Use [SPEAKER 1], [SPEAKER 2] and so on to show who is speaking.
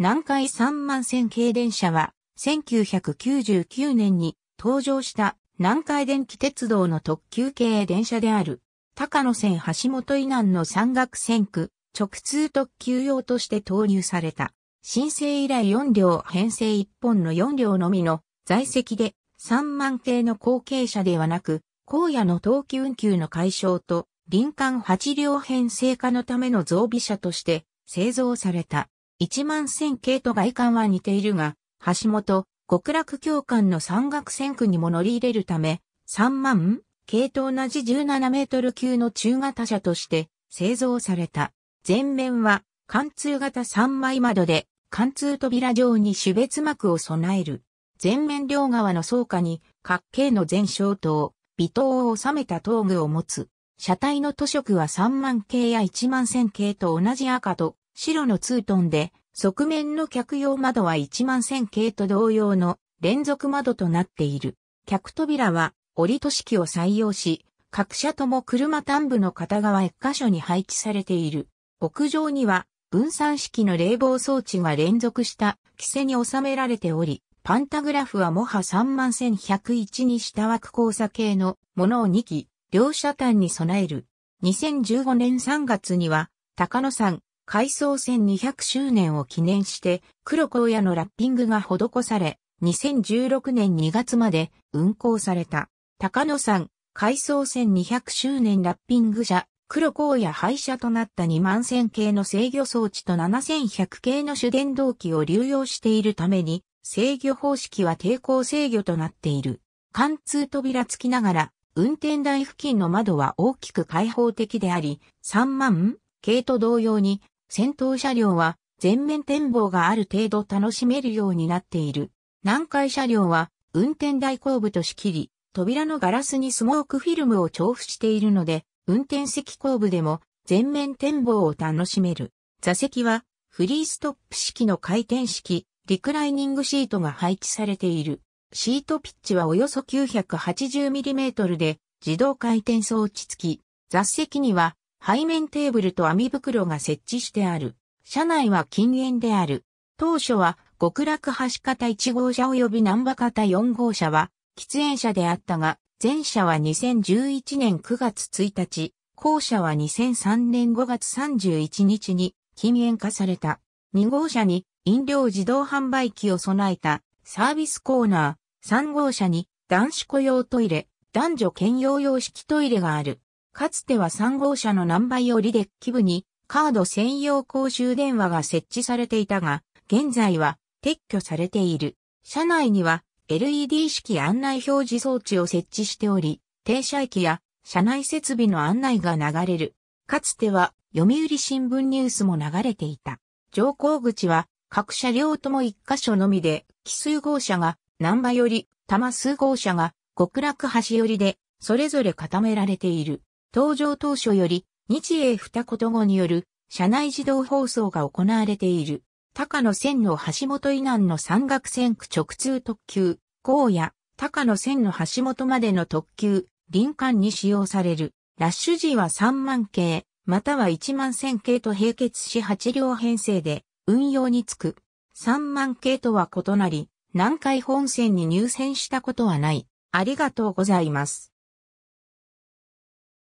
[SPEAKER 1] 南海三万線軽電車は、1999年に登場した南海電気鉄道の特急系電車である、高野線橋本以南の山岳線区、直通特急用として投入された。申請以来4両編成1本の4両のみの在籍で三万系の後継者ではなく、荒野の冬季運休の解消と林間8両編成化のための増備車として製造された。一万千系と外観は似ているが、橋本、極楽教官の山岳線区にも乗り入れるため、三万系と同じ17メートル級の中型車として製造された。前面は貫通型3枚窓で貫通扉上に種別膜を備える。前面両側の倉下に角形の全小塔、微塔を収めた塔具を持つ。車体の塗色は3万系や1万千系と同じ赤と白のツートンで、側面の客用窓は1万1000系と同様の連続窓となっている。客扉は折り都式を採用し、各社とも車端部の片側1箇所に配置されている。屋上には分散式の冷房装置が連続した規制に収められており、パンタグラフはもは31101に下枠交差系のものを2機、両車端に備える。2015年3月には、高野山、改装戦200周年を記念して黒荒野のラッピングが施され、2016年2月まで運行された。高野山改装戦200周年ラッピング車、黒荒野廃車となった2万1000系の制御装置と7100系の主電動機を流用しているために、制御方式は抵抗制御となっている。貫通扉付きながら、運転台付近の窓は大きく開放的であり、3万系と同様に先頭車両は全面展望がある程度楽しめるようになっている。南海車両は運転台後部と仕切り、扉のガラスにスモークフィルムを調布しているので、運転席後部でも全面展望を楽しめる。座席はフリーストップ式の回転式、リクライニングシートが配置されている。シートピッチはおよそ 980mm で自動回転装置付き。座席には背面テーブルと網袋が設置してある。車内は禁煙である。当初は極楽橋方1号車及び南波方4号車は喫煙車であったが、前者は2011年9月1日、後者は2003年5月31日に禁煙化された。2号車に飲料自動販売機を備えたサービスコーナー、3号車に男子雇用トイレ、男女兼用様式トイレがある。かつては3号車の何倍よりデッキ部にカード専用公衆電話が設置されていたが、現在は撤去されている。車内には LED 式案内表示装置を設置しており、停車駅や車内設備の案内が流れる。かつては読売新聞ニュースも流れていた。乗降口は各車両とも1箇所のみで、奇数号車が南波より、多摩数号車が極楽橋よりで、それぞれ固められている。登場当初より日英二言語による社内自動放送が行われている。高野線の橋本以南の山岳線区直通特急、高野、高野線の橋本までの特急、林間に使用される。ラッシュ時は3万系、または1万1000系と並結し8両編成で運用につく。3万系とは異なり、南海本線に入線したことはない。ありがとうございます。